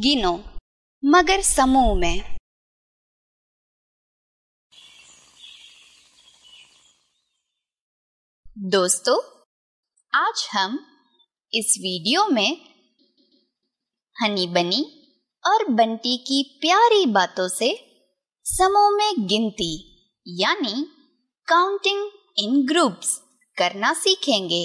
गिनो मगर समूह में दोस्तों आज हम इस वीडियो में हनी बनी और बंटी की प्यारी बातों से समूह में गिनती यानी काउंटिंग इन ग्रुप्स करना सीखेंगे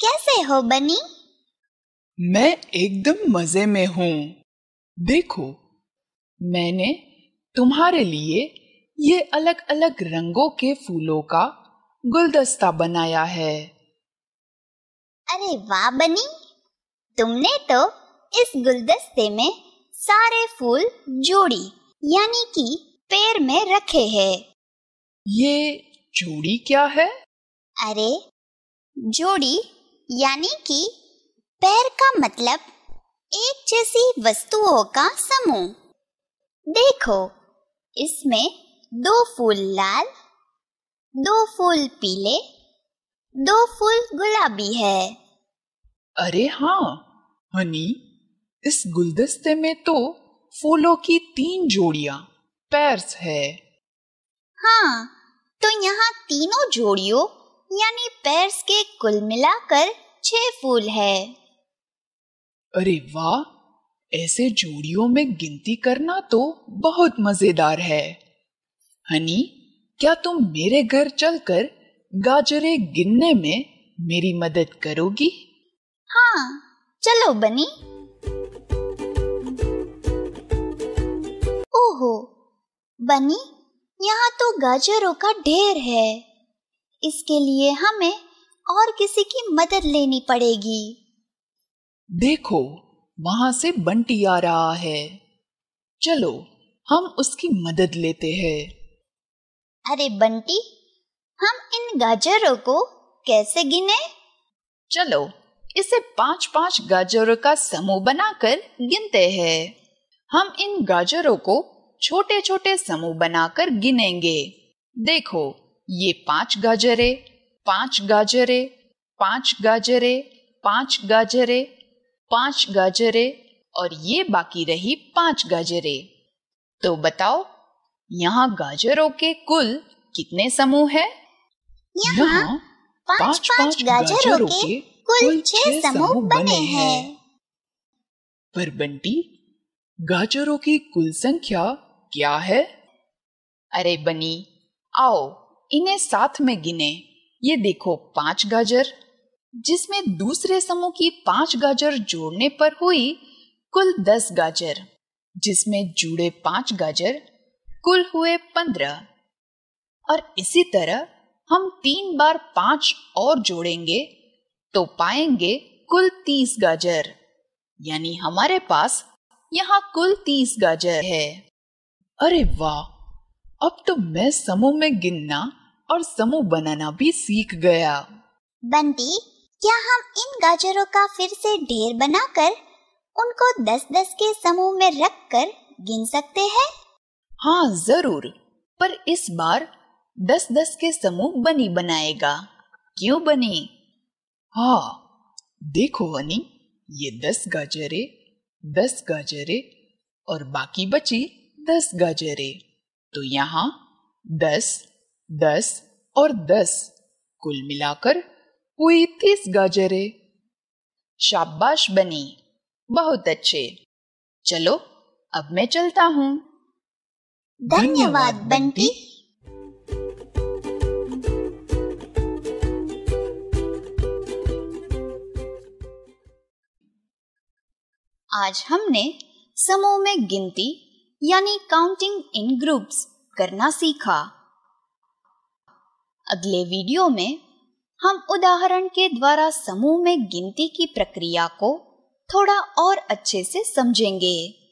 कैसे हो बनी मैं एकदम मजे में हूँ देखो मैंने तुम्हारे लिए ये अलग अलग रंगों के फूलों का गुलदस्ता बनाया है अरे वाह बनी तुमने तो इस गुलदस्ते में सारे फूल जोड़ी यानी कि पेड़ में रखे हैं। ये जोड़ी क्या है अरे जोड़ी यानी कि पैर का मतलब एक जैसी वस्तुओं का समूह देखो इसमें दो फूल लाल दो फूल पीले दो फूल गुलाबी है अरे हाँ हनी इस गुलदस्ते में तो फूलों की तीन जोड़िया पैर्स है हाँ तो यहाँ तीनों जोड़ियों यानी पेयर्स के कुल मिलाकर छह फूल है अरे वाह ऐसे जोड़ियों में गिनती करना तो बहुत मजेदार है हनी क्या तुम मेरे घर चलकर गाजरे गिनने में मेरी मदद करोगी हाँ चलो बनी ओहो बनी यहाँ तो गाजरों का ढेर है इसके लिए हमें और किसी की मदद लेनी पड़ेगी देखो वहां से बंटी आ रहा है चलो हम उसकी मदद लेते हैं अरे बंटी हम इन गाजरों को कैसे गिने चलो इसे पांच पांच गाजरों का समूह बनाकर गिनते हैं हम इन गाजरों को छोटे छोटे समूह बनाकर गिनेंगे देखो ये पांच गाजरे पांच गाजरे पांच गाजरे पांच गाजरे पांच गाजरे और ये बाकी रही पांच गाजरे तो बताओ यहाँ गाजरों के कुल कितने समूह है यहाँ पांच पांच गाजरों के कुल छह समूह बने हैं पर बंटी गाजरों की कुल संख्या क्या है अरे बनी आओ इन्हें साथ में गिने ये देखो पांच गाजर जिसमें दूसरे समूह की पांच गाजर जोड़ने पर हुई कुल दस गाजर जिसमें जुड़े पांच गाजर कुल हुए पंद्रह और इसी तरह हम तीन बार पांच और जोड़ेंगे तो पाएंगे कुल तीस गाजर यानी हमारे पास यहाँ कुल तीस गाजर है अरे वाह अब तो मैं समूह में गिनना और समूह बनाना भी सीख गया बंटी क्या हम इन गाजरों का फिर से ढेर बनाकर उनको दस दस के समूह में रख कर गिन सकते हैं हाँ जरूर पर इस बार दस दस के समूह बनी बनाएगा क्यों बनी हाँ देखो हनी ये दस गाजरे दस गाजरे और बाकी बची दस गाजरे तो यहाँ दस दस और दस कुल मिलाकर हुई तीस गाजरे शाबाश बनी बहुत अच्छे चलो अब मैं चलता हूँ धन्यवाद बंटी आज हमने समूह में गिनती यानी काउंटिंग इन ग्रुप्स करना सीखा अगले वीडियो में हम उदाहरण के द्वारा समूह में गिनती की प्रक्रिया को थोड़ा और अच्छे से समझेंगे